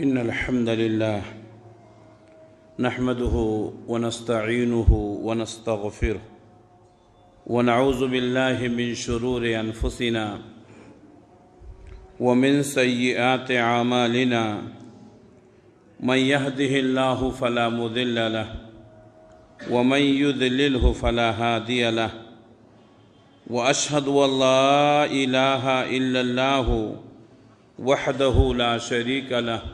إن الحمد لله نحمده ونستعينه ونستغفره ونعوذ بالله من شرور أنفسنا ومن سيئات أعمالنا من يهده الله فلا مضل له ومن يذلله فلا هادي له وأشهد أن لا إله إلا الله وحده لا شريك له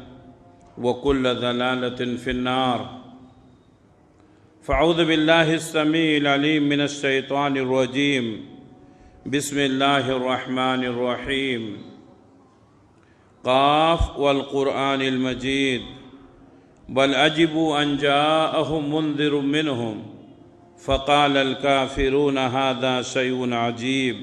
وكل ذلالة في النار فأعوذ بالله السميع العليم من الشيطان الرجيم بسم الله الرحمن الرحيم قاف والقرآن المجيد بل أجبوا أن جاءهم منذر منهم فقال الكافرون هذا شيء عجيب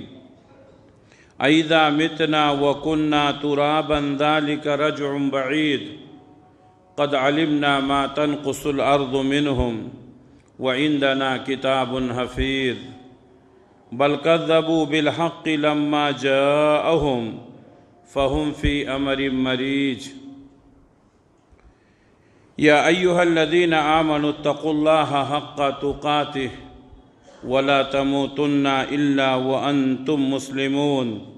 أئذا متنا وكنا ترابا ذلك رجع بعيد قد علمنا ما تنقص الارض منهم وعندنا كتاب حفيظ بل كذبوا بالحق لما جاءهم فهم في امر مريج يا ايها الذين امنوا اتقوا الله حق تقاته ولا تموتن الا وانتم مسلمون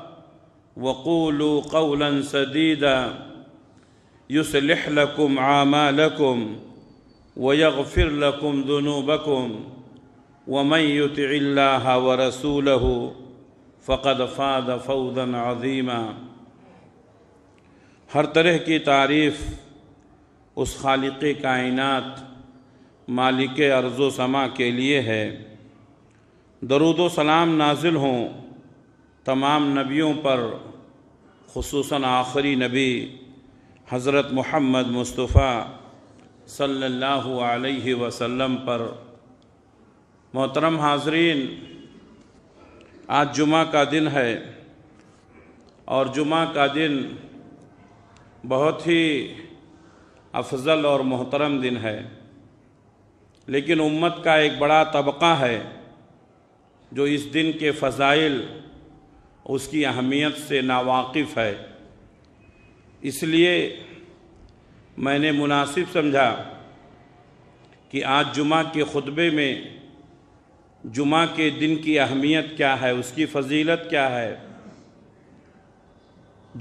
وقولوا قولا سديدا يصلح لكم اعمالكم ويغفر لكم ذنوبكم ومن يطع الله ورسوله फ़क़द फ़ाद फ़ौजन अजीमा हर तरह की तारीफ़ उस खालिक कायनत मालिक अर्ज़ो समा के लिए है दरुद सलाम नाजिल हों तमाम नबियों पर खसूस आखिरी नबी हज़रत महमद मुस्तफ़ा सल्लल्लाहु अलैहि वसल्लम पर मोहतरम हाजरीन आज जुमा का दिन है और जुमा का दिन बहुत ही अफजल और मोहतरम दिन है लेकिन उम्मत का एक बड़ा तबका है जो इस दिन के फ़जाइल उसकी अहमियत से नावाकिफ़ है इसलिए मैंने मुनासिब समझा कि आज जुमा के ख़ुतबे में जुमा के दिन की अहमियत क्या है उसकी फजीलत क्या है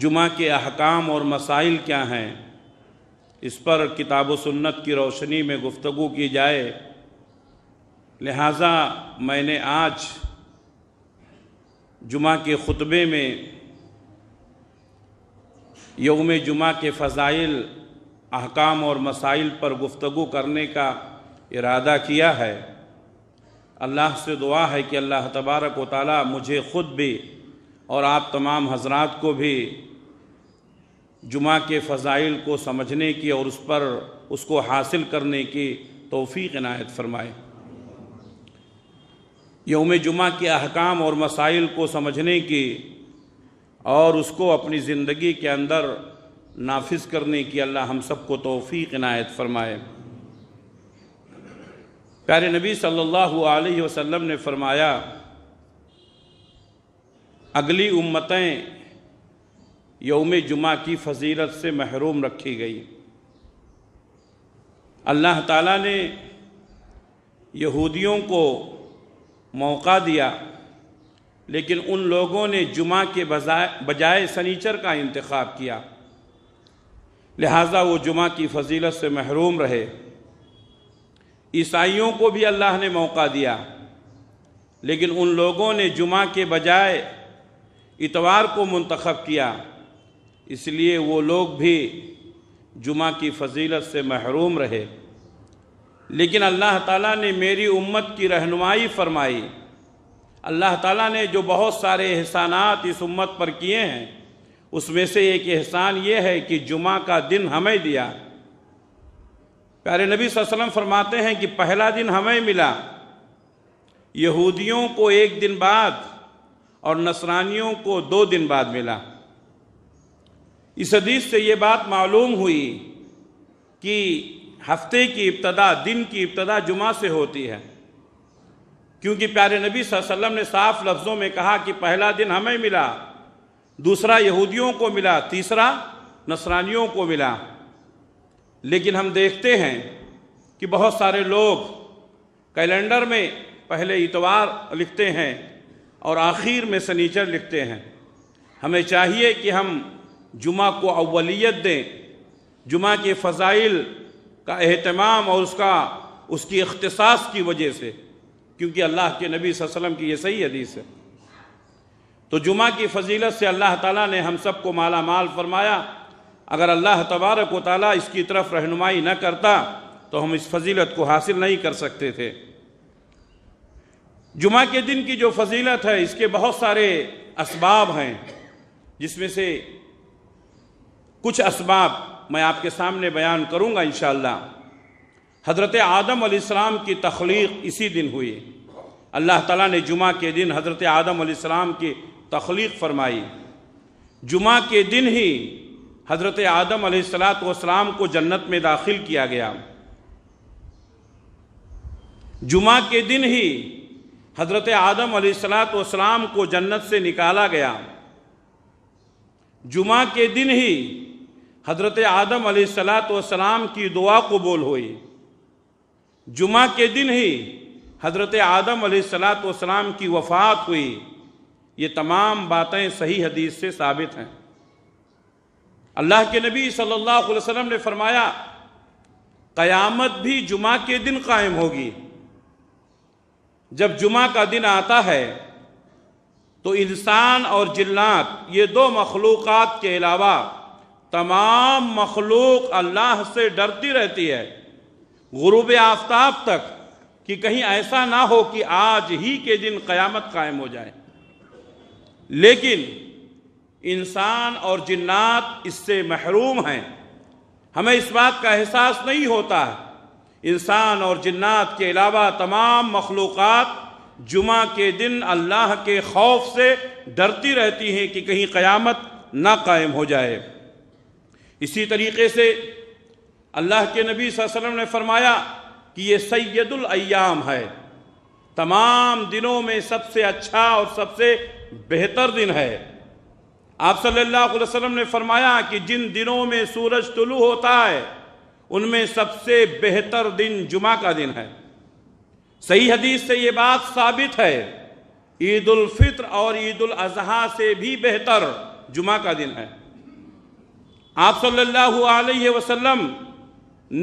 जुमा के अहकाम और मसाइल क्या हैं इस पर किताब सुन्नत की रोशनी में गुफ्तु की जाए लिहाजा मैंने आज जुमा के ख़ुतबे में योम जुमा के फ़ज़ाइल अहकाम और मसाइल पर गुफ्तु करने का इरादा किया है अल्लाह से दुआ है कि अल्लाह तबारक व ताली मुझे ख़ुद भी और आप तमाम हजरात को भी जुमा के फ़ज़ाइल को समझने की और उस पर उसको हासिल करने की तोफ़ी इनायत फरमाए योम जुमा के अहकाम और मसाइल को समझने की और उसको अपनी ज़िंदगी के अंदर नाफिज करने की अल्लाह हम सबको तोफ़ी इनायत फरमाए प्यारे नबी सल्लल्लाहु अलैहि वसल्लम ने फरमाया अगली उम्मतें योम जुमा की फजीलत से महरूम रखी गई अल्लाह ताला ने यहूदियों को मौका दिया लेकिन उन लोगों ने जुमा के बजाय सनीचर का इंतखब किया लिहाजा वो जुमा की फजीलत से महरूम रहे ईसाइयों को भी अल्लाह ने मौका दिया लेकिन उन लोगों ने जुमा के बजाय इतवार को मंतखब किया इसलिए वो लोग भी जुमा की फजीलत से महरूम रहे लेकिन अल्लाह ताला ने मेरी उम्मत की रहनुमाई फरमाई अल्लाह ताला ने जो बहुत सारे एहसानात इस उम्मत पर किए हैं उसमें से एक एहसान ये है कि जुमा का दिन हमें दिया प्यारे नबी वसल्लम फरमाते हैं कि पहला दिन हमें मिला यहूदियों को एक दिन बाद और नसरानियों को दो दिन बाद मिला इस हदीस से ये बात मालूम हुई कि हफ्ते की इब्तदा दिन की इब्तदा जुमा से होती है क्योंकि प्यारे नबी वसल्लम ने साफ लफ्ज़ों में कहा कि पहला दिन हमें मिला दूसरा यहूदियों को मिला तीसरा नसरानियों को मिला लेकिन हम देखते हैं कि बहुत सारे लोग कैलेंडर में पहले इतवार लिखते हैं और आखिर में सनीचर लिखते हैं हमें चाहिए कि हम जुमा को अवलियत दें जुमा के फ़जाइल का अहतमाम और उसका उसकी अख्तसास की वजह से क्योंकि अल्लाह के नबी वसम की ये सही हदीस है तो जुमा की फजीलत से अल्लाह ताला ने हम सब को माला माल फरमाया अगर अल्लाह तबारक व इसकी तरफ रहनुमाई न करता तो हम इस फजीलत को हासिल नहीं कर सकते थे जुमा के दिन की जो फजीलत है इसके बहुत सारे इसबाब हैं जिसमें से कुछ इसबाब मैं आपके सामने बयान करूँगा इन हज़रत आदम आसमाम की तख्लीक इसी दिन हुई अल्लाह ताला ने जुमा के दिन हज़रत आदम आसमाम की तख्लीक फरमाई जुमा के दिन ही हज़रत आदम सलाम को जन्नत में दाखिल किया गया जुमा के दिन ही हज़रत आदम सलाम को जन्नत से निकाला गया जुमा के दिन ही हज़रत आदम सलाम की दुआ कबूल हुई जुमा के दिन ही हज़रत आदम सलाम की वफ़ात हुई ये तमाम बातें सही हदीस से साबित हैं अल्लाह के नबी सल्लल्लाहु अलैहि वसल्लम ने फरमाया क़यामत भी जुमा के दिन कायम होगी जब जुमा का दिन आता है तो इंसान और जिन्नात ये दो मखलूक़ात के अलावा तमाम मखलूक अल्लाह से डरती रहती है गुरूब आफ्ताब तक कि कहीं ऐसा ना हो कि आज ही के दिन क़यामत कायम हो जाए लेकिन इंसान और जिन्नात इससे महरूम हैं हमें इस बात का एहसास नहीं होता है इंसान और जिन्नात के अलावा तमाम मखलूक़ जुमा के दिन अल्लाह के खौफ से डरती रहती हैं कि कहीं क़यामत ना कायम हो जाए इसी तरीके से अल्लाह के नबी वसल्लम ने फरमाया कि ये सैदुल है तमाम दिनों में सबसे अच्छा और सबसे बेहतर दिन है आप सल्लल्लाहु अलैहि वसल्लम ने फरमाया कि जिन दिनों में सूरज तुलू होता है उनमें सबसे बेहतर दिन जुमा का दिन है सही हदीस से ये बात साबित है ईद उल फित्र और ईद उल अजहा से भी बेहतर जुमा का दिन है आप सल्लल्लाहु अलैहि वसल्लम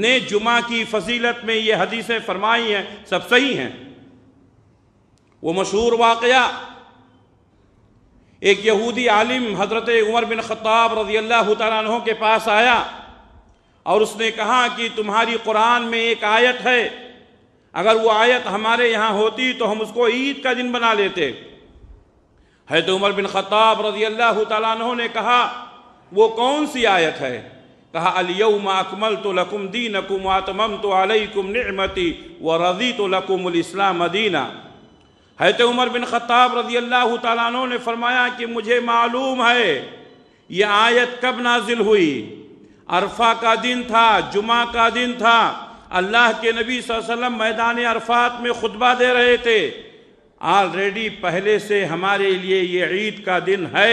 ने जुमा की फजीलत में ये हदीसें फरमाई हैं सब सही हैं वो मशहूर वाक़ एक यहूदी आलिम हज़रत उमर बिन ख़त्ताब रजी अल्लाह तहों के पास आया और उसने कहा कि तुम्हारी कुरान में एक आयत है अगर वो आयत हमारे यहाँ होती तो हम उसको ईद का दिन बना लेते है तो उमर बिन ख़त्ताब रजी अल्लाह तहों ने कहा वो कौन सी आयत है कहा अलियम अकमल तो लकुम दीन अकुम आतमम तो अलकुम नमती व रजी तो लकुमलाम है हैत उमर बिन ख़त्ताब रजी अल्लाह तु ने फरमाया कि मुझे मालूम है ये आयत कब नाजिल हुई अरफा का दिन था जुमा का दिन था अल्लाह के नबी वसल्लम मैदान अरफात में खुतबा दे रहे थे ऑलरेडी पहले से हमारे लिए ये ईद का दिन है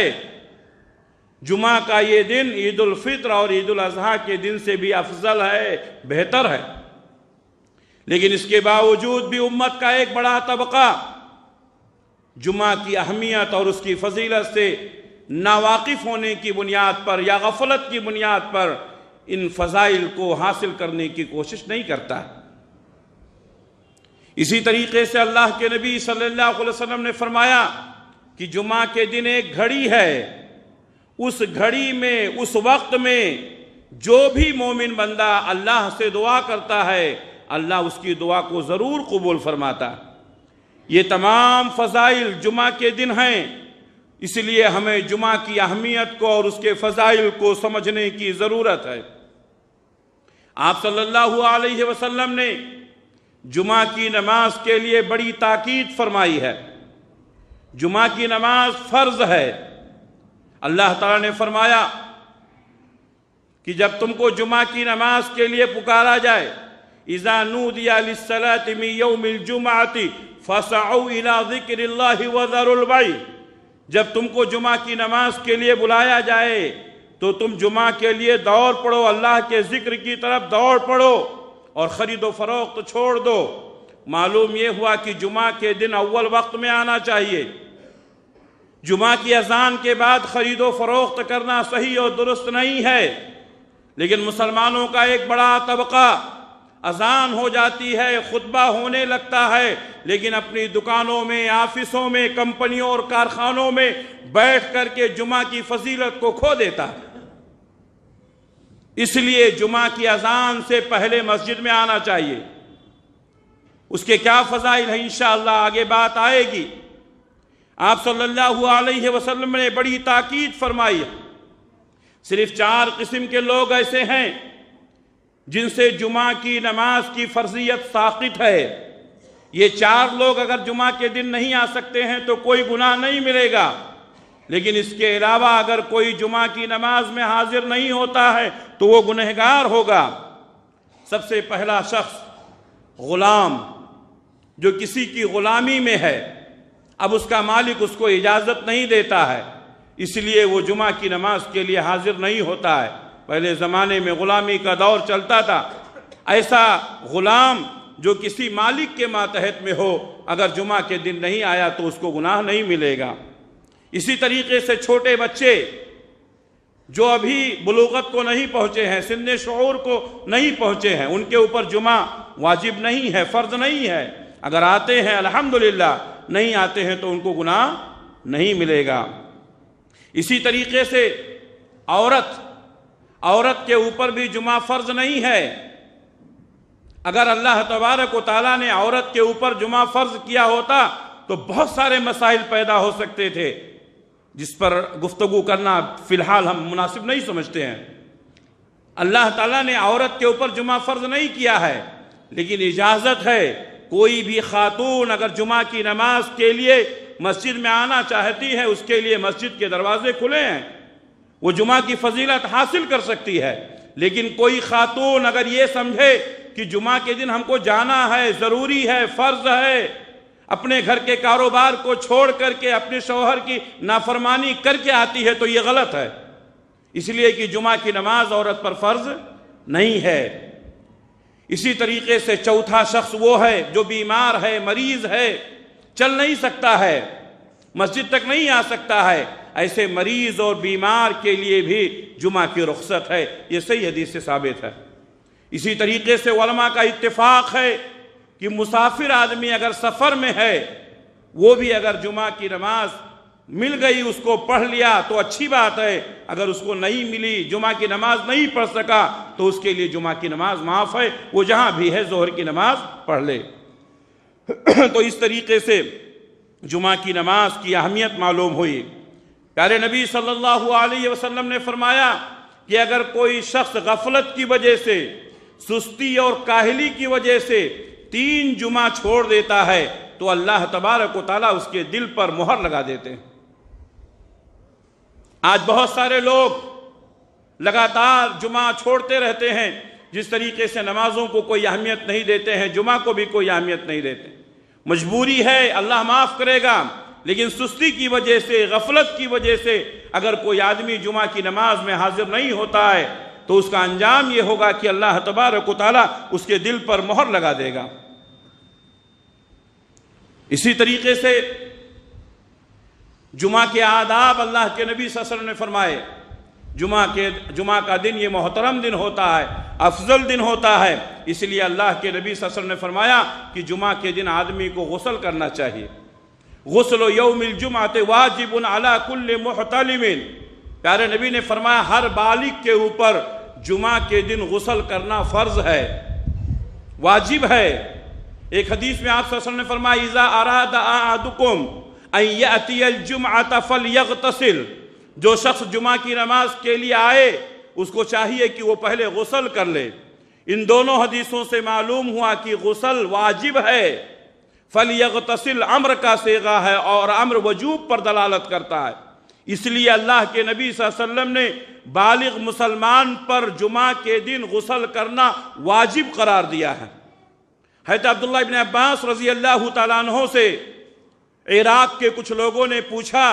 जुमा का ये दिन ईद फित्र और ईद अजहा के दिन से भी अफजल है बेहतर है लेकिन इसके बावजूद भी उम्मत का एक बड़ा तबका जुमा की अहमियत और उसकी फजीलत से नावाकिफ होने की बुनियाद पर या गफलत की बुनियाद पर इन फजाइल को हासिल करने की कोशिश नहीं करता है इसी तरीके से अल्लाह के नबी सल्लल्लाहु अलैहि वसल्लम ने फरमाया कि जुमा के दिन एक घड़ी है उस घड़ी में उस वक्त में जो भी मोमिन बंदा अल्लाह से दुआ करता है अल्लाह उसकी दुआ को ज़रूर कबूल फरमाता ये तमाम फ़जाइल जुमा के दिन हैं इसलिए हमें जुमा की अहमियत को और उसके फ़जाइल को समझने की ज़रूरत है आप सल्लल्लाहु अलैहि वसल्लम ने जुमा की नमाज के लिए बड़ी ताकीद फरमाई है जुमा की नमाज फ़र्ज़ है अल्लाह तला ने फरमाया कि जब तुमको जुमा की नमाज के लिए पुकारा जाए इज़ा नूदियालातमिलजुमाती वजरबाई जब तुमको जुमा की नमाज के लिए बुलाया जाए तो तुम जुमा के लिए दौड़ पड़ो अल्लाह के ज़िक्र की तरफ दौड़ पड़ो और ख़रीदो फ़रोख्त तो छोड़ दो मालूम यह हुआ कि जुमा के दिन अव्वल वक्त में आना चाहिए जुमा की अजान के बाद ख़रीदो फरोख्त करना सही और दुरुस्त नहीं है लेकिन मुसलमानों का एक बड़ा तबका अजान हो जाती है खुतबा होने लगता है लेकिन अपनी दुकानों में ऑफिसों में कंपनियों और कारखानों में बैठ करके जुमा की फजीलत को खो देता है इसलिए जुमा की अजान से पहले मस्जिद में आना चाहिए उसके क्या फ़जाइल हैं इन आगे बात आएगी आप सल्लल्लाहु अलैहि वसल्लम ने बड़ी ताकीद फरमाई सिर्फ चार किस्म के लोग ऐसे हैं जिनसे जुमा की नमाज की फर्जियत साकित है ये चार लोग अगर जुमा के दिन नहीं आ सकते हैं तो कोई गुनाह नहीं मिलेगा लेकिन इसके अलावा अगर कोई जुमा की नमाज में हाजिर नहीं होता है तो वो गुनहगार होगा सबसे पहला शख्स गुलाम जो किसी की गुलामी में है अब उसका मालिक उसको इजाज़त नहीं देता है इसलिए वो जुमा की नमाज के लिए हाजिर नहीं होता है पहले ज़माने में ग़ुलामी का दौर चलता था ऐसा ग़ुलाम जो किसी मालिक के मातहत में हो अगर जुमा के दिन नहीं आया तो उसको गुनाह नहीं मिलेगा इसी तरीके से छोटे बच्चे जो अभी बलूगत को नहीं पहुँचे हैं सिंध शोर को नहीं पहुँचे हैं उनके ऊपर जुमा वाजिब नहीं है फ़र्ज नहीं है अगर आते हैं अल्हम्दुलिल्लाह नहीं आते हैं तो उनको गुनाह नहीं मिलेगा इसी तरीके से औरत औरत के ऊपर भी जुमा फर्ज नहीं है अगर अल्लाह तबारक ताली ने औरत के ऊपर जुमा फर्ज किया होता तो बहुत सारे मसाइल पैदा हो सकते थे जिस पर गुफ्तगु करना फ़िलहाल हम मुनासिब नहीं समझते हैं अल्लाह ताला ने औरत के ऊपर जुमा फर्ज नहीं किया है लेकिन इजाज़त है कोई भी खातून अगर जुमा की नमाज के लिए मस्जिद में आना चाहती है उसके लिए मस्जिद के दरवाजे खुले हैं वो जुमा की फजीलत हासिल कर सकती है लेकिन कोई खातून अगर ये समझे कि जुमा के दिन हमको जाना है ज़रूरी है फ़र्ज है अपने घर के कारोबार को छोड़ करके अपने शोहर की नाफरमानी करके आती है तो ये गलत है इसलिए कि जुमा की नमाज औरत पर फ़र्ज नहीं है इसी तरीके से चौथा शख्स वो है जो बीमार है मरीज है चल नहीं सकता है मस्जिद तक नहीं आ सकता है ऐसे मरीज और बीमार के लिए भी जुमा की रुख्सत है ये सही हदीस से साबित है इसी तरीके से वलमा का इत्तेफाक है कि मुसाफिर आदमी अगर सफ़र में है वो भी अगर जुमा की नमाज़ मिल गई उसको पढ़ लिया तो अच्छी बात है अगर उसको नहीं मिली जुमा की नमाज नहीं पढ़ सका तो उसके लिए जुमा की नमाज माफ़ है वो जहाँ भी है जोहर की नमाज पढ़ ले तो इस तरीके से जुमा की नमाज की अहमियत मालूम हुई प्यारे नबी सल्लल्लाहु अलैहि वसल्लम ने फरमाया कि अगर कोई शख्स गफलत की वजह से सुस्ती और काहली की वजह से तीन जुमा छोड़ देता है तो अल्लाह तबारक ताली उसके दिल पर मुहर लगा देते हैं आज बहुत सारे लोग लगातार जुमा छोड़ते रहते हैं जिस तरीके से नमाजों को कोई अहमियत नहीं देते हैं जुमा को भी कोई अहमियत नहीं देते मजबूरी है अल्लाह माफ़ करेगा लेकिन सुस्ती की वजह से गफलत की वजह से अगर कोई आदमी जुमा की नमाज में हाजिर नहीं होता है तो उसका अंजाम यह होगा कि अल्लाह तबारक ताली उसके दिल पर मोहर लगा देगा इसी तरीके से जुमा के आदाब अल्लाह के नबी ससर ने फरमाए जुमा के जुमा का दिन ये मोहतरम दिन होता है अफजल दिन होता है इसलिए अल्लाह के नबी ससर ने फरमाया कि जुमा के दिन आदमी को गसल करना चाहिए गसल यौमिल जुमात वाजिब अला कुल मोहतलिमिन प्यारे नबी ने फरमाया हर बालिग के ऊपर जुमा के दिन गसल करना फ़र्ज है वाजिब है एक हदीस में आप ससर ने फरमाया इज़ा आराद आदुकुम जुमआतफल यग तसिल जो शख्स जुमा की नमाज के लिए आए उसको चाहिए कि वो पहले गसल कर ले इन दोनों हदीसों से मालूम हुआ कि गसल वाजिब है फल यग तसिल अम्र का सेगा है और अम्र वजूब पर दलालत करता है इसलिए अल्लाह के नबी वसल्लम ने बालिग मुसलमान पर जुमा के दिन गसल करना वाजिब करार दिया है हैत अब्दुल्ला इबन अब्बास रजी अल्लाह तु से इराक के कुछ लोगों ने पूछा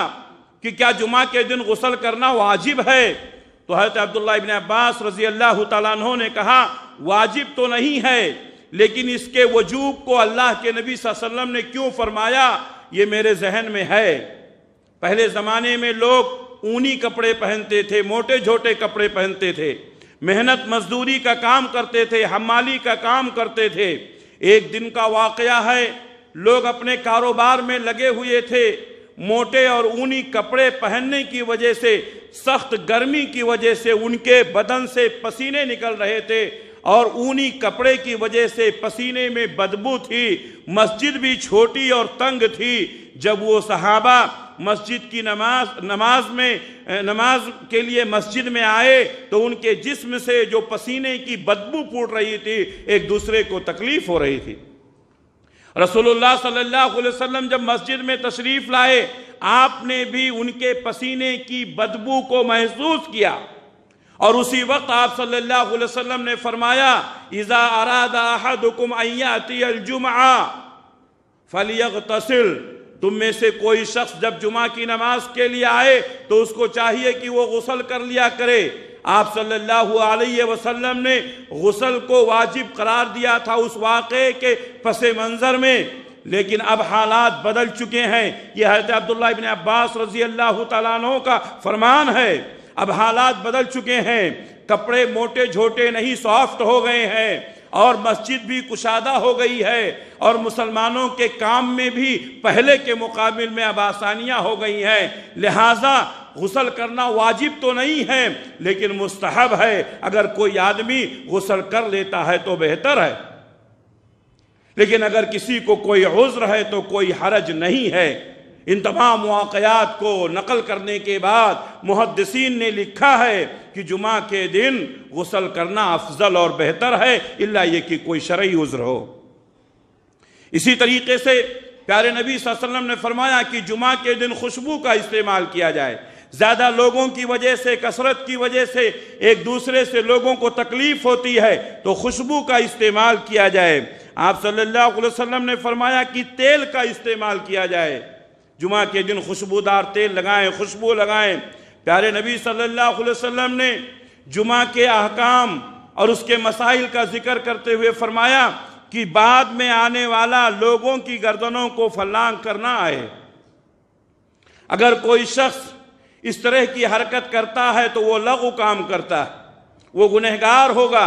कि क्या जुमा के दिन गसल करना वाजिब है तो हजरत अब्दुल्ला इबन अब्बास रजी अल्लाह तु ने कहा वाजिब तो नहीं है लेकिन इसके वजूब को अल्लाह के नबी वसल्लम ने क्यों फरमाया ये मेरे जहन में है पहले ज़माने में लोग ऊनी कपड़े पहनते थे मोटे झोटे कपड़े पहनते थे मेहनत मजदूरी का काम करते थे हमाली का काम करते थे एक दिन का वाक़ है लोग अपने कारोबार में लगे हुए थे मोटे और ऊनी कपड़े पहनने की वजह से सख्त गर्मी की वजह से उनके बदन से पसीने निकल रहे थे और ऊनी कपड़े की वजह से पसीने में बदबू थी मस्जिद भी छोटी और तंग थी जब वो सहाबा मस्जिद की नमाज नमाज में नमाज के लिए मस्जिद में आए तो उनके जिस्म से जो पसीने की बदबू फूट रही थी एक दूसरे को तकलीफ हो रही थी रसोल्ला सल्लल्लाहु अलैहि जब मस्जिद में तशरीफ लाए आपने भी उनके पसीने की बदबू को महसूस किया और उसी वक्त आप सल्लल्लाहु अलैहि वसल्लम ने फरमाया इज़ा अरादाकुम जुमा फलियग तुम में से कोई शख्स जब जुमा की नमाज के लिए आए तो उसको चाहिए कि वो गसल कर लिया करे आप सल्लल्लाहु अलैहि वसल्लम ने गसल को वाजिब करार दिया था उस वाक़े के पस मंज़र में लेकिन अब हालात बदल चुके हैं यह हजरत अब्दुल्ल इबन अब्बास रजी अल्लाह तु का फरमान है अब हालात बदल चुके हैं कपड़े मोटे झोटे नहीं सॉफ्ट हो गए हैं और मस्जिद भी कुशादा हो गई है और मुसलमानों के काम में भी पहले के मुकाबले में अब आसानियाँ हो गई हैं लिहाजा गसल करना वाजिब तो नहीं है लेकिन मुस्तहब है अगर कोई आदमी गसल कर लेता है तो बेहतर है लेकिन अगर किसी को कोई उज्र है तो कोई हरज नहीं है इन तमाम वाकयात को नकल करने के बाद मुहदसिन ने लिखा है कि जुमा के दिन गसल करना अफजल और बेहतर है इला ये कि कोई शर्य उज्र हो इसी तरीके से प्यारे नबी वसल्लम ने फरमाया कि जुमा के दिन खुशबू का इस्तेमाल किया जाए ज़्यादा लोगों की वजह से कसरत की वजह से एक दूसरे से लोगों को तकलीफ़ होती है तो खुशबू का इस्तेमाल किया जाए आप सल्लल्लाहु अलैहि वसल्लम ने फरमाया कि तेल का इस्तेमाल किया जाए जुमा के दिन खुशबूदार तेल लगाएं खुशबू लगाएं प्यारे नबी सल्लल्लाहु अलैहि वसल्लम ने जुमा के अहकाम और उसके मसाइल का जिक्र करते हुए फरमाया कि बाद में आने वाला लोगों की गर्दनों को फलांग करना आए अगर कोई शख्स इस तरह की हरकत करता है तो वो लघु काम करता है वो गुनहगार होगा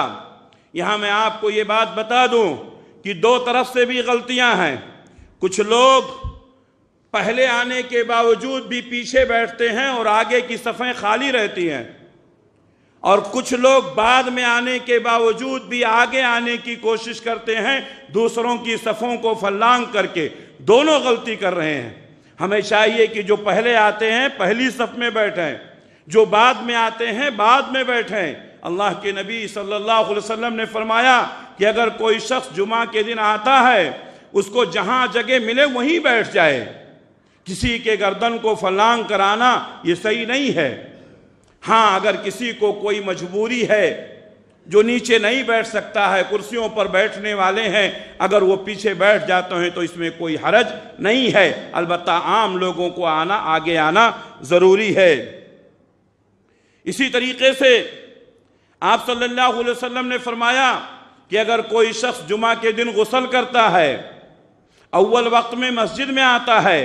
यहाँ मैं आपको ये बात बता दूँ कि दो तरफ से भी गलतियाँ हैं कुछ लोग पहले आने के बावजूद भी पीछे बैठते हैं और आगे की सफ़ें खाली रहती हैं और कुछ लोग बाद में आने के बावजूद भी आगे आने की कोशिश करते हैं दूसरों की सफ़ों को फलांग करके दोनों गलती कर रहे हैं हमें चाहिए कि जो पहले आते हैं पहली सफ में बैठें जो बाद में आते हैं बाद में बैठें अल्लाह के नबी सल्लल्लाहु अलैहि वसल्लम ने फरमाया कि अगर कोई शख्स जुमा के दिन आता है उसको जहाँ जगह मिले वहीं बैठ जाए किसी के गर्दन को फलांग कराना ये सही नहीं है हाँ अगर किसी को कोई मजबूरी है जो नीचे नहीं बैठ सकता है कुर्सियों पर बैठने वाले हैं अगर वो पीछे बैठ जाते हैं तो इसमें कोई हरज नहीं है अलबत् आम लोगों को आना आगे आना ज़रूरी है इसी तरीके से आप सल्लल्लाहु अलैहि वसल्लम ने फरमाया कि अगर कोई शख्स जुमा के दिन गुसल करता है अव्वल वक्त में मस्जिद में आता है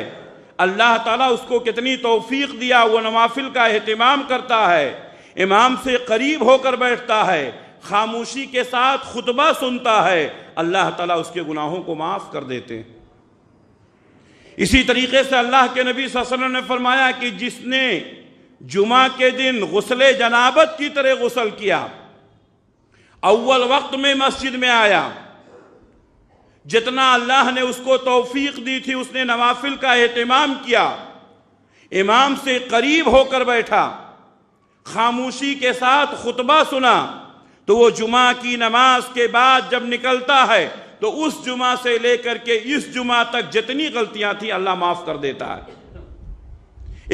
अल्लाह ताला उसको कितनी तौफीक दिया वो नवाफिल का अहतमाम करता है इमाम से करीब होकर बैठता है खामोशी के साथ खुतबा सुनता है अल्लाह ताला उसके गुनाहों को माफ़ कर देते हैं इसी तरीके से अल्लाह के नबी वसल्लम ने फरमाया कि जिसने जुमा के दिन गसल जनाबत की तरह गुसल किया अव्वल वक्त में मस्जिद में आया जितना अल्लाह ने उसको तोफीक दी थी उसने नवाफिल का अहतमाम किया इमाम से करीब होकर बैठा खामोशी के साथ खुतबा सुना तो वो जुमा की नमाज के बाद जब निकलता है तो उस जुमा से लेकर के इस जुमा तक जितनी गलतियां थी अल्लाह माफ कर देता है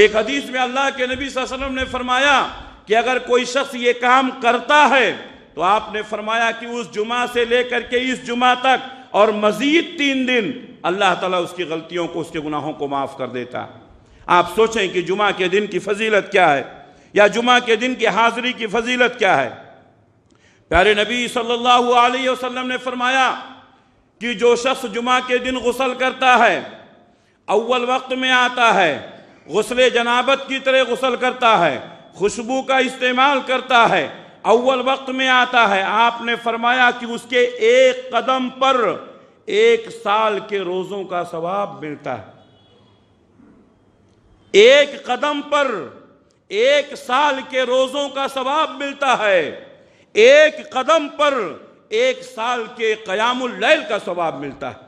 एक हदीस में अल्लाह के नबी वसल्लम ने फरमाया कि अगर कोई शख्स ये काम करता है तो आपने फरमाया कि उस जुमा से लेकर के इस जुमा तक और मज़ीद तीन दिन अल्लाह ताला उसकी गलतियों को उसके गुनाहों को माफ़ कर देता है आप सोचें कि जुमा के दिन की फजीलत क्या है या जुमा के दिन की हाज़िरी की फजीलत क्या है प्यारे नबी सल्लल्लाहु अलैहि वसल्लम ने फरमाया कि जो शख्स जुमा के दिन गुसल करता है अव्वल वक्त में आता है गसल जनाबत की तरह गसल करता है खुशबू का इस्तेमाल करता है अव्वल वक्त में आता है आपने फरमाया कि उसके एक कदम पर एक साल के रोज़ों का सवाब मिलता है एक कदम पर एक साल के रोज़ों का सवाब मिलता है एक कदम पर एक साल के कयामुल लैल का सवाब मिलता है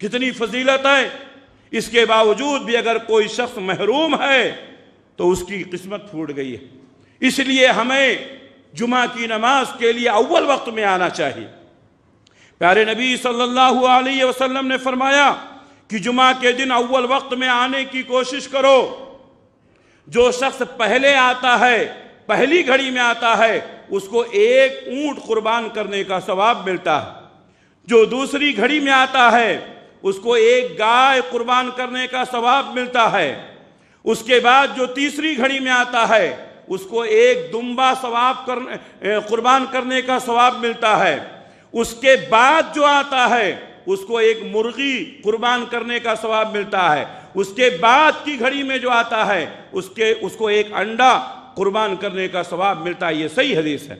कितनी फजीलत है इसके बावजूद भी अगर कोई शख्स महरूम है तो उसकी किस्मत फूट गई है इसलिए हमें जुमा की नमाज के लिए अव्वल वक्त में आना चाहिए प्यारे नबी सल्लल्लाहु अलैहि वसल्लम ने फरमाया कि जुमा के दिन अव्वल वक्त में आने की कोशिश करो जो शख्स पहले आता है पहली घड़ी में आता है उसको एक ऊंट कुर्बान करने का सवाब मिलता है जो दूसरी घड़ी में आता है उसको एक गाय कुर्बान करने का सवाब मिलता है उसके बाद जो तीसरी घड़ी में आता है उसको एक दुम्बा सवाब कर कुर्बान करने का सवाब मिलता है उसके बाद जो आता है उसको एक मुर्गी कुर्बान करने का सवाब मिलता है उसके बाद की घड़ी में जो आता है उसके उसको एक अंडा कुर्बान करने का सवाब मिलता है ये सही हदीस है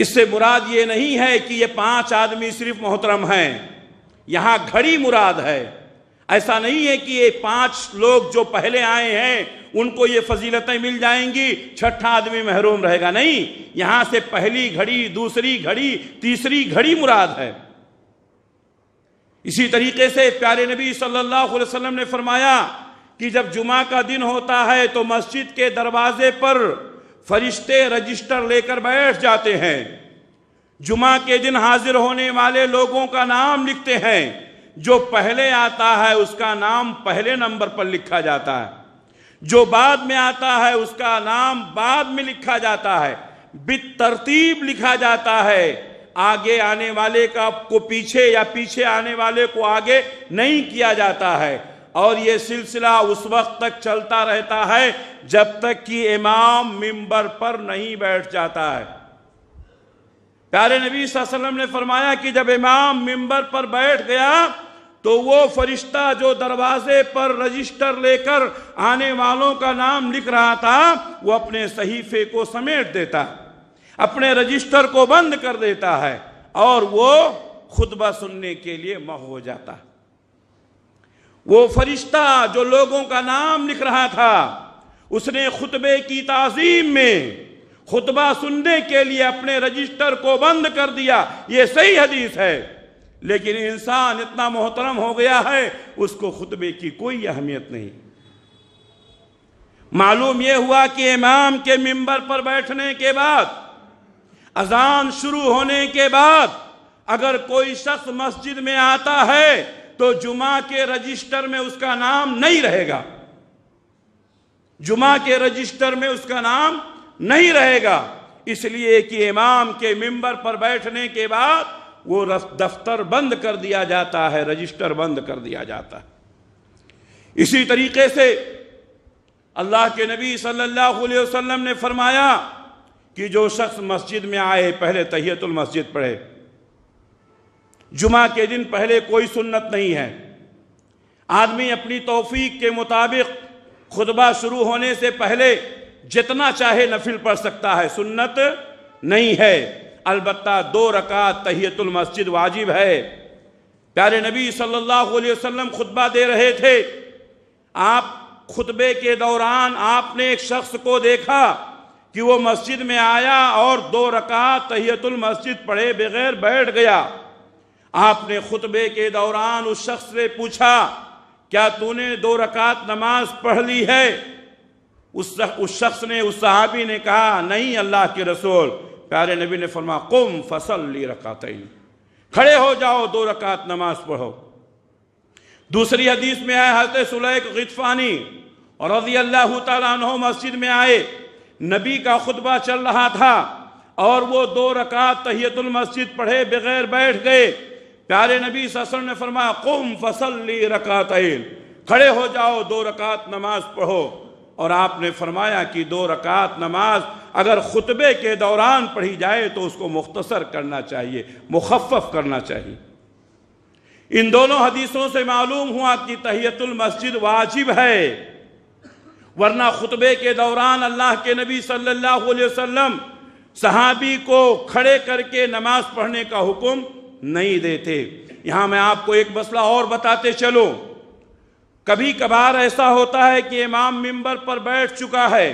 इससे मुराद ये नहीं है कि ये पांच आदमी सिर्फ मोहतरम हैं यहां घड़ी मुराद है ऐसा नहीं है कि ये पांच लोग जो पहले आए हैं उनको ये फजीलतें मिल जाएंगी छठा आदमी महरूम रहेगा नहीं यहां से पहली घड़ी दूसरी घड़ी तीसरी घड़ी मुराद है इसी तरीके से प्यारे नबी सल्लल्लाहु अलैहि वसल्लम ने फरमाया कि जब जुमा का दिन होता है तो मस्जिद के दरवाजे पर फरिश्ते रजिस्टर लेकर बैठ जाते हैं जुमा के दिन हाजिर होने वाले लोगों का नाम लिखते हैं जो पहले आता है उसका नाम पहले नंबर पर लिखा जाता है जो बाद में आता है उसका नाम बाद में लिखा जाता है बितरतीब लिखा जाता है आगे आने वाले का को पीछे या पीछे आने वाले को आगे नहीं किया जाता है और ये सिलसिला उस वक्त तक चलता रहता है जब तक कि इमाम मिंबर पर नहीं बैठ जाता है प्यारे नबी वसल्लम ने फरमाया कि जब इमाम मिंबर पर बैठ गया तो वो फरिश्ता जो दरवाजे पर रजिस्टर लेकर आने वालों का नाम लिख रहा था वो अपने सहीफे को समेट देता अपने रजिस्टर को बंद कर देता है और वो खुतबा सुनने के लिए मह हो जाता वो फरिश्ता जो लोगों का नाम लिख रहा था उसने खुतबे की ताजीम में खुतबा सुनने के लिए अपने रजिस्टर को बंद कर दिया ये सही हदीस है लेकिन इंसान इतना मोहतरम हो गया है उसको खुतबे की कोई अहमियत नहीं मालूम यह हुआ कि इमाम के मिंबर पर बैठने के बाद अजान शुरू होने के बाद अगर कोई शख्स मस्जिद में आता है तो जुमा के रजिस्टर में उसका नाम नहीं रहेगा जुमा के रजिस्टर में उसका नाम नहीं रहेगा इसलिए कि इमाम के मिंबर पर बैठने के बाद वो दफ्तर बंद कर दिया जाता है रजिस्टर बंद कर दिया जाता है इसी तरीके से अल्लाह के नबी सल्लल्लाहु अलैहि वसल्लम ने फरमाया कि जो शख्स मस्जिद में आए पहले तहियतुल मस्जिद पढ़े जुमा के दिन पहले कोई सुन्नत नहीं है आदमी अपनी तोफीक के मुताबिक खुतबा शुरू होने से पहले जितना चाहे नफिल पढ़ सकता है सुन्नत नहीं है अलबत्ता दो रकात तहियतुल मस्जिद वाजिब है प्यारे नबी सल्लल्लाहु अलैहि वसल्लम खुतबा दे रहे थे आप खुतबे के दौरान आपने एक शख्स को देखा कि वो मस्जिद में आया और दो रकात तहियतुल मस्जिद पढ़े बगैर बैठ गया आपने खुतबे के दौरान उस शख्स से पूछा क्या तूने दो रकात नमाज पढ़ ली है उस उस शख्स ने उस सहाबी ने कहा नहीं अल्लाह के रसूल प्यारे नबी ने फरमा कुम फसल ली रकात खड़े हो जाओ दो रकात नमाज पढ़ो दूसरी हदीस में आए हजरत सुलैक और रजी अल्लाह तहो मस्जिद में आए नबी का खुतबा चल रहा था और वो दो रकात तहियतुल मस्जिद पढ़े बगैर बैठ गए प्यारे नबी ससर ने फरमा कुम फसल ली रकात खड़े हो जाओ दो रकात नमाज पढ़ो और आपने फरमाया कि दो रकात नमाज अगर खुतबे के दौरान पढ़ी जाए तो उसको मुख्तसर करना चाहिए मुखफ़ करना चाहिए इन दोनों हदीसों से मालूम हुआ कि तहियतुल मस्जिद वाजिब है वरना खुतबे के दौरान अल्लाह के नबी सल्लल्लाहु अलैहि वसल्लम सहाबी को खड़े करके नमाज पढ़ने का हुक्म नहीं देते यहां मैं आपको एक मसला और बताते चलूँ कभी कभार ऐसा होता है कि इमाम मिंबर पर बैठ चुका है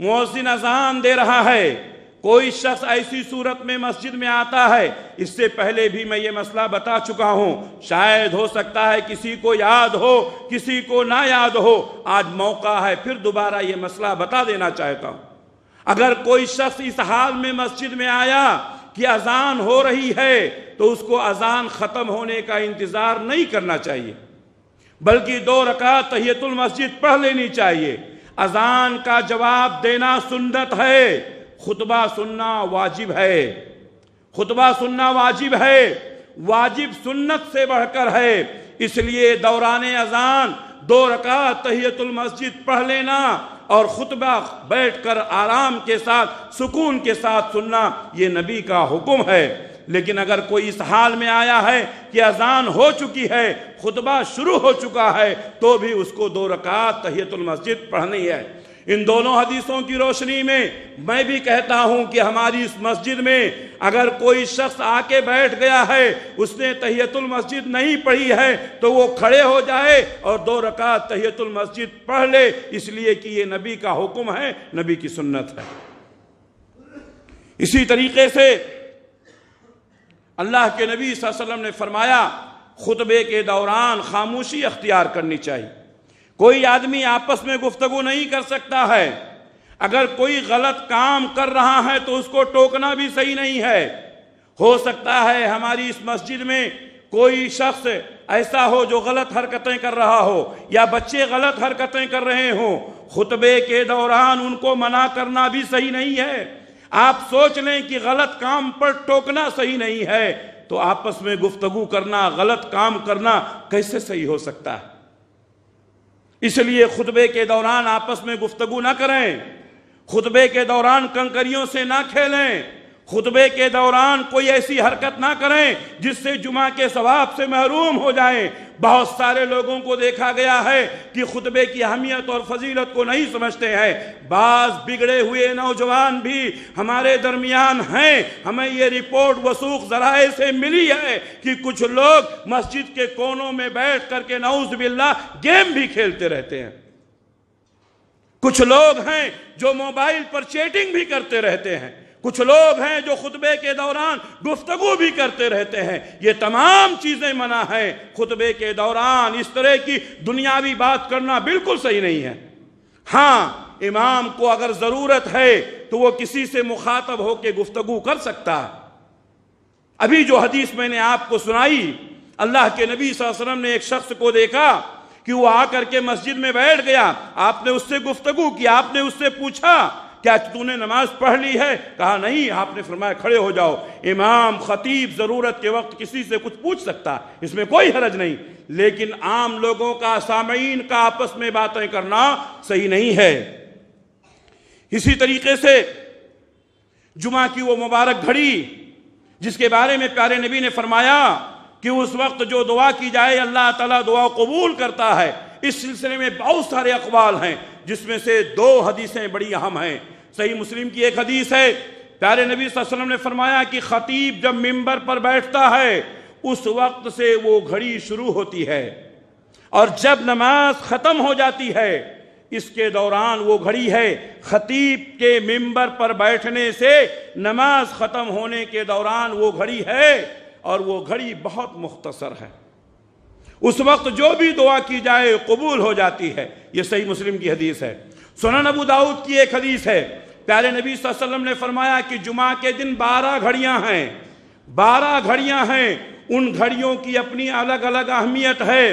मोहसिन अजान दे रहा है कोई शख्स ऐसी सूरत में मस्जिद में आता है इससे पहले भी मैं ये मसला बता चुका हूँ शायद हो सकता है किसी को याद हो किसी को ना याद हो आज मौका है फिर दोबारा ये मसला बता देना चाहता हूँ अगर कोई शख्स इस हाल में मस्जिद में आया कि अजान हो रही है तो उसको अजान ख़त्म होने का इंतज़ार नहीं करना चाहिए बल्कि दो रकात तहियतुल मस्जिद पढ़ लेनी चाहिए अजान का जवाब देना सुन्नत है खुतबा सुनना वाजिब है खुतबा सुनना वाजिब है वाजिब सुन्नत से बढ़कर है इसलिए दौरान अजान दो रकात तहियतुल मस्जिद पढ़ लेना और खुतबा बैठकर आराम के साथ सुकून के साथ सुनना ये नबी का हुक्म है लेकिन अगर कोई इस हाल में आया है कि अजान हो चुकी है खुतबा शुरू हो चुका है तो भी उसको दो रकात तहियतुल मस्जिद पढ़नी है इन दोनों हदीसों की रोशनी में मैं भी कहता हूं कि हमारी इस मस्जिद में अगर कोई शख्स आके बैठ गया है उसने तहियतुल मस्जिद नहीं पढ़ी है तो वो खड़े हो जाए और दो रकात तहियतुल मस्जिद पढ़ ले इसलिए कि ये नबी का हुक्म है नबी की सुन्नत है इसी तरीके से अल्लाह के नबी वसल्लम ने फरमाया खुतबे के दौरान खामोशी अख्तियार करनी चाहिए कोई आदमी आपस में गुफ्तगु नहीं कर सकता है अगर कोई गलत काम कर रहा है तो उसको टोकना भी सही नहीं है हो सकता है हमारी इस मस्जिद में कोई शख्स ऐसा हो जो गलत हरकतें कर रहा हो या बच्चे गलत हरकतें कर रहे हो खुतबे के दौरान उनको मना करना भी सही नहीं है आप सोच लें कि गलत काम पर टोकना सही नहीं है तो आपस में गुफ्तगु करना गलत काम करना कैसे सही हो सकता है इसलिए खुतबे के दौरान आपस में गुफ्तगु ना करें खुतबे के दौरान कंकरियों से ना खेलें खुतबे के दौरान कोई ऐसी हरकत ना करें जिससे जुमा के सवाब से महरूम हो जाए बहुत सारे लोगों को देखा गया है कि खुतबे की अहमियत और फजीलत को नहीं समझते हैं बाज बिगड़े हुए नौजवान भी हमारे दरमियान हैं हमें ये रिपोर्ट वसूख जराए से मिली है कि कुछ लोग मस्जिद के कोनों में बैठ करके नौज बिल्ला गेम भी खेलते रहते हैं कुछ लोग हैं जो मोबाइल पर चैटिंग भी करते रहते हैं कुछ लोग हैं जो खुतबे के दौरान गुफ्तगु भी करते रहते हैं ये तमाम चीज़ें मना है खुतबे के दौरान इस तरह की दुनियावी बात करना बिल्कुल सही नहीं है हाँ इमाम को अगर ज़रूरत है तो वो किसी से मुखातब होकर गुफ्तगु कर सकता है अभी जो हदीस मैंने आपको सुनाई अल्लाह के नबी वसल्लम ने एक शख्स को देखा कि वो आकर के मस्जिद में बैठ गया आपने उससे गुफ्तगु की आपने उससे पूछा क्या तूने नमाज पढ़ ली है कहा नहीं आपने फरमाया खड़े हो जाओ इमाम खतीब ज़रूरत के वक्त किसी से कुछ पूछ सकता इसमें कोई हरज नहीं लेकिन आम लोगों का सामीन का आपस में बातें करना सही नहीं है इसी तरीके से जुमा की वो मुबारक घड़ी जिसके बारे में प्यारे नबी ने फरमाया कि उस वक्त जो दुआ की जाए अल्लाह ताला दुआ कबूल करता है इस सिलसिले में बहुत सारे अकबाल हैं जिसमें से दो हदीसें बड़ी अहम हैं सही मुस्लिम की एक हदीस है प्यारे नबी वसल्लम ने फरमाया कि खतीब जब मिंबर पर बैठता है उस वक्त से वो घड़ी शुरू होती है और जब नमाज ख़त्म हो जाती है इसके दौरान वो घड़ी है खतीब के मिंबर पर बैठने से नमाज ख़त्म होने के दौरान वो घड़ी है और वो घड़ी बहुत मुख्तसर है उस वक्त जो भी दुआ की जाए कबूल हो जाती है ये सही मुस्लिम की हदीस है सुनन अबू दाऊद की एक हदीस है प्यारे नबी वसल्लम ने फरमाया कि जुमा के दिन बारह घड़ियां हैं बारह घड़ियां हैं उन घड़ियों की अपनी अलग अलग अहमियत है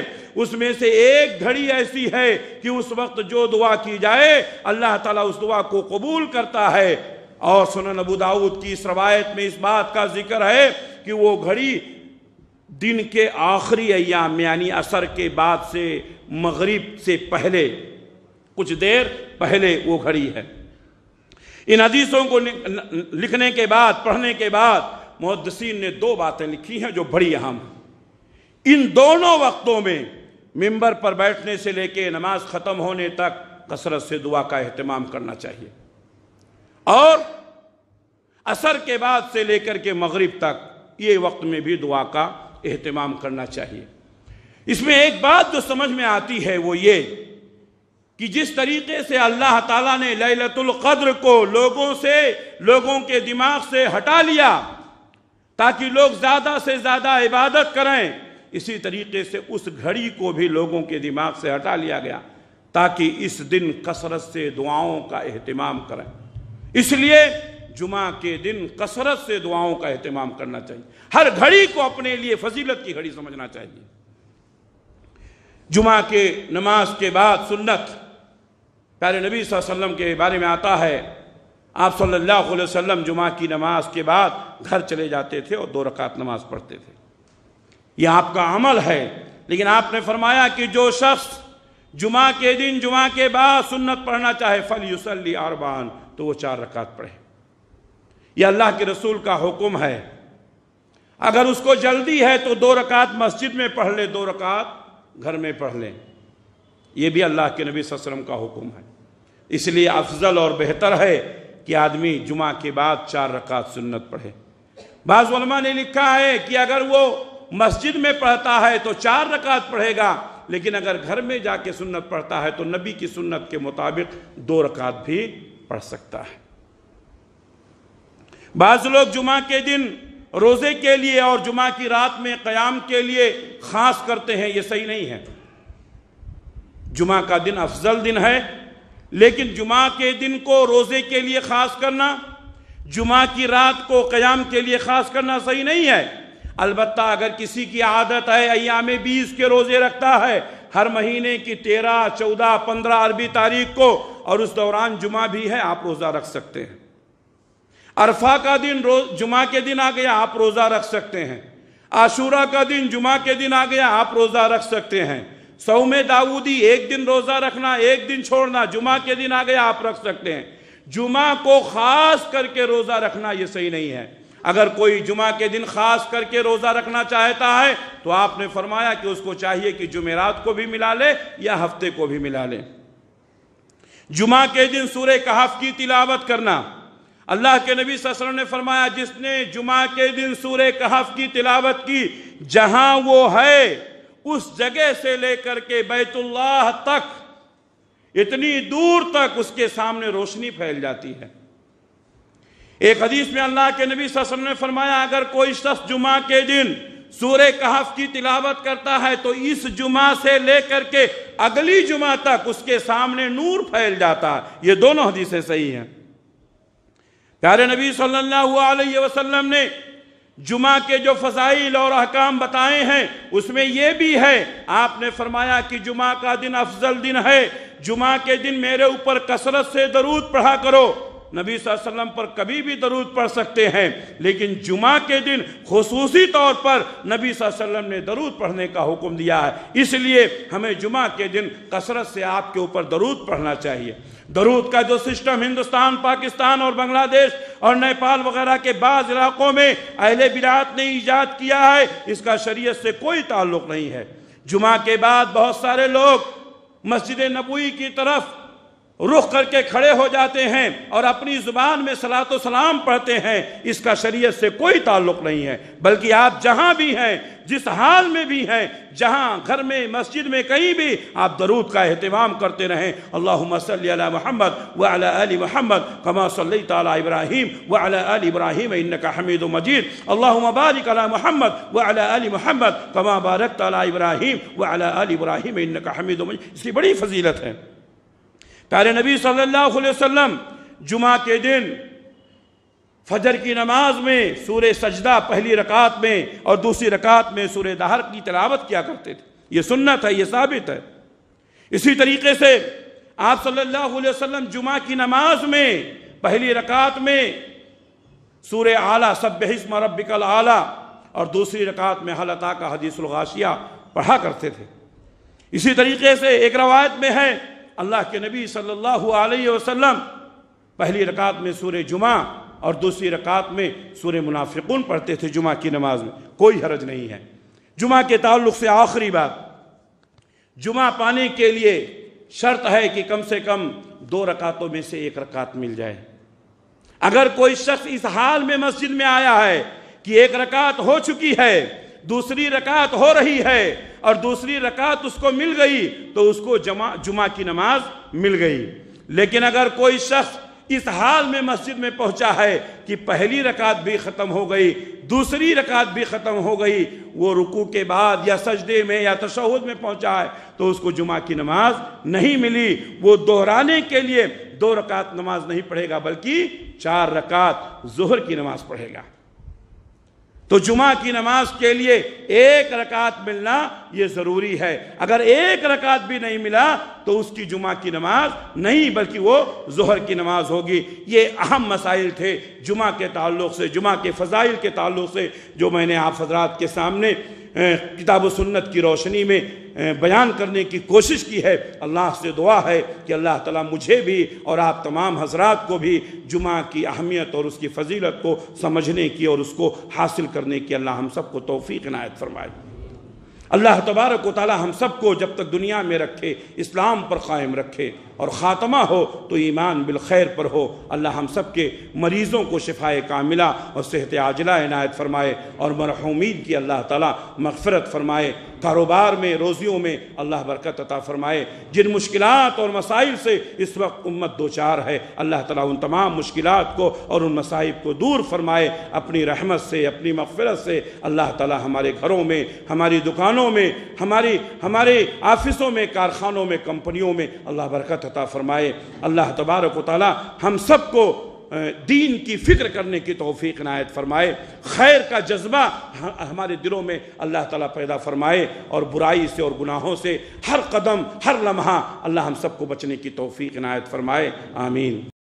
उसमें से एक घड़ी ऐसी है कि उस वक्त जो दुआ की जाए अल्लाह ताला उस दुआ को कबूल करता है और सुन अबू दाऊद की इस रवायत में इस बात का जिक्र है कि वो घड़ी दिन के आखिरी अयाम यानी असर के बाद से मगरिब से पहले कुछ देर पहले वो घड़ी है इन हदीसों को लिखने के बाद पढ़ने के बाद मुहदसिन ने दो बातें लिखी हैं जो बड़ी अहम हैं इन दोनों वक्तों में मिंबर पर बैठने से लेकर नमाज ख़त्म होने तक कसरत से दुआ का अहतमाम करना चाहिए और असर के बाद से लेकर के मगरिब तक ये वक्त में भी दुआ का अहतमाम करना चाहिए इसमें एक बात जो समझ में आती है वो ये कि जिस तरीके से अल्लाह ताला ने लैलतुल कद्र को लोगों से लोगों के दिमाग से हटा लिया ताकि लोग ज़्यादा से ज़्यादा इबादत करें इसी तरीके से उस घड़ी को भी लोगों के दिमाग से हटा लिया गया ताकि इस दिन कसरत से दुआओं का अहतमाम करें इसलिए जुमा के दिन कसरत से दुआओं का अहतमाम करना चाहिए हर घड़ी को अपने लिए फजीलत की घड़ी समझना चाहिए जुमा के नमाज के बाद सुन्नत प्यारे नबी वसल्लम के बारे में आता है आप सल्लल्लाहु अलैहि वसल्लम जुमा की नमाज के बाद घर चले जाते थे और दो रकात नमाज पढ़ते थे यह आपका अमल है लेकिन आपने फरमाया कि जो शख्स जुमा के दिन जुमा के बाद सुन्नत पढ़ना चाहे फल युसली आरबान तो वो चार रकात पढ़े यह अल्लाह के रसूल का हुक्म है अगर उसको जल्दी है तो दो रकात मस्जिद में पढ़ ले दो रकात घर में पढ़ लें ये भी अल्लाह के नबी वसल्लम का हुक्म है इसलिए अफजल और बेहतर है कि आदमी जुमा के बाद चार रकात सुन्नत पढ़े बाज़ा ने लिखा है कि अगर वो मस्जिद में पढ़ता है तो चार रकात पढ़ेगा लेकिन अगर घर में जाके सुन्नत पढ़ता है तो नबी की सुन्नत के मुताबिक दो रकात भी पढ़ सकता है बाज़ लोग जुमा के दिन रोज़े के लिए और जुमा की रात में क़याम के लिए ख़ास करते हैं ये सही नहीं है जुमा का दिन अफजल दिन है लेकिन जुमा के दिन को रोज़े के लिए ख़ास करना जुमा की रात को क़याम के लिए ख़ास करना सही नहीं है अलबत् अगर किसी की आदत है अयाम बीस के रोज़े रखता है हर महीने की तेरह चौदह पंद्रह अरबी तारीख को और उस दौरान जुमा भी है आप रोज़ा रख सकते हैं अरफा का दिन रोज जुमा के दिन आ गया आप रोज़ा रख सकते हैं आशूरा का दिन जुमा के दिन आ गया आप रोज़ा रख सकते हैं सौ में दाऊदी एक दिन रोज़ा रखना एक दिन छोड़ना जुमा के दिन आ गया आप रख सकते हैं जुमा को ख़ास करके रोज़ा रखना यह सही नहीं है अगर कोई जुमा के दिन ख़ास करके रोज़ा रखना चाहता है तो आपने फरमाया कि उसको चाहिए कि जुमेरात को भी मिला ले या हफ्ते को भी मिला ले जुमा के दिन सूर्य कहफ की तिलावत करना अल्लाह के नबी ससर ने फरमाया जिसने जुमा के दिन सूर्य कहफ की तिलावत की जहां वो है उस जगह से लेकर के बैतुल्लाह तक इतनी दूर तक उसके सामने रोशनी फैल जाती है एक हदीस में अल्लाह के नबी वसल्लम ने फरमाया अगर कोई शख्स जुमा के दिन सूर्य कहफ की तिलावत करता है तो इस जुमा से लेकर के अगली जुमा तक उसके सामने नूर फैल जाता है ये दोनों हदीसें सही हैं प्यारे नबी सल्लल्लाहु अलैहि वसल्लम ने जुमा के जो फजाइल और अहकाम बताए हैं उसमें यह भी है आपने फरमाया कि जुमा का दिन अफजल दिन है जुमा के दिन मेरे ऊपर कसरत से दरूद पढ़ा करो नबी वसल्लम पर कभी भी दरूद पढ़ सकते हैं लेकिन जुमा के दिन खसूसी तौर पर नबी वसल्लम ने दरूद पढ़ने का हुक्म दिया है इसलिए हमें जुमा के दिन कसरत से आपके ऊपर दरूद पढ़ना चाहिए दरूद का जो सिस्टम हिंदुस्तान पाकिस्तान और बांग्लादेश और नेपाल वगैरह के बाद इलाकों में अहल बिरात ने ईजाद किया है इसका शरीयत से कोई ताल्लुक नहीं है जुमा के बाद बहुत सारे लोग मस्जिद नबोई की तरफ रुख करके खड़े हो जाते हैं और अपनी जुबान में सलात सलाम पढ़ते हैं इसका शरीयत से कोई ताल्लुक नहीं है बल्कि आप जहां भी हैं जिस हाल में भी हैं जहां घर में मस्जिद में कहीं भी आप दरूद का अहतमाम करते रहें अल्लाह मसल महमद व महमद कमा सल तला इब्राहिम व अली इब्राहिम इनका हमीद मजीद अल्लाह मुबारक अला महमद व महमद कमा बारक तला इब्राहिम व अली इब्राहिम इनका हमीद मजीद इसकी बड़ी फजीलत है प्यारे नबी सल्लल्लाहु अलैहि वसल्लम जुमा के दिन फजर की नमाज में सूर सजदा पहली रकात में और दूसरी रकात में सूर दहर की तलावत किया करते थे ये सुन्नत है ये साबित है इसी तरीके से आप सल्लल्लाहु अलैहि वसल्लम जुमा की नमाज में पहली रकात में सूर आला सब हिस्म रबिकल आला और दूसरी रकात में हलता का गाशिया पढ़ा करते थे इसी तरीके से एक रवायत में है अल्लाह के नबी सल्लल्लाहु अलैहि वसल्लम पहली रकात में सूर्य जुमा और दूसरी रकात में सूर्य मुनाफिकून पढ़ते थे जुमा की नमाज में कोई हरज नहीं है जुमा के ताल्लुक से आखिरी बात जुमा पाने के लिए शर्त है कि कम से कम दो रकातों में से एक रकात मिल जाए अगर कोई शख्स इस हाल में मस्जिद में आया है कि एक रकात हो चुकी है दूसरी रकात हो रही है और दूसरी रकात उसको मिल गई तो उसको जमा जुमा की नमाज मिल गई लेकिन अगर कोई शख्स इस हाल में मस्जिद में पहुंचा है कि पहली रकात भी ख़त्म हो गई दूसरी रकात भी ख़त्म हो गई वो रुकू के बाद या सजदे में या तशहद में पहुंचा है तो उसको जुमा की नमाज नहीं मिली वो दोहराने के लिए दो रकात नमाज नहीं पढ़ेगा बल्कि चार रकात जोहर की नमाज पढ़ेगा तो जुमा की नमाज के लिए एक रकात मिलना ये ज़रूरी है अगर एक रकात भी नहीं मिला तो उसकी जुमा की नमाज नहीं बल्कि वो जहर की नमाज होगी ये अहम मसाइल थे जुमा के ताल्लुक से जुमा के फ़जाइल के ताल्लुक से जो मैंने आप हजरात के सामने किताब सुन्नत की रोशनी में बयान करने की कोशिश की है अल्लाह से दुआ है कि अल्लाह ताला मुझे भी और आप तमाम हजरात को भी जुमा की अहमियत और उसकी फजीलत को समझने की और उसको हासिल करने की अल्लाह हम सबको तोफ़ी इनायत फरमाए अल्लाह तबारक वाली हम सबको जब तक दुनिया में रखे इस्लाम पर कायम रखे और ख़ात्मा हो तो ईमान बिलखैर पर हो अल्लाह हम सब के मरीज़ों को शिफाए कामिला और सेहत आजला इनायत फरमाए और मरहूमीद की अल्लाह ताला मगफरत फरमाए कारोबार में रोज़ियों में अल्लाह बरकत अता फरमाए जिन मुश्किल और मसाइल से इस वक्त उम्मत दो चार है अल्लाह ताला उन तमाम मुश्किल को और उन मसाइब को दूर फरमाए अपनी रहमत से अपनी मगफरत से अल्लाह ताला हमारे घरों में हमारी दुकानों में हमारी हमारे ऑफिसों में कारखानों में कंपनियों में अल्लाह बरकत हिदायत अता फ़रमाए अल्लाह तबारक ताली हम सबको दीन की फ़िक्र करने की तोफ़ी नायत फ़रमाए खैर का जज्बा हमारे दिलों में अल्लाह ताला पैदा फ़रमाए और बुराई से और गुनाहों से हर कदम हर लम्हा अल्लाह हम सबको बचने की तोफ़ी नायत फ़रमाए आमीन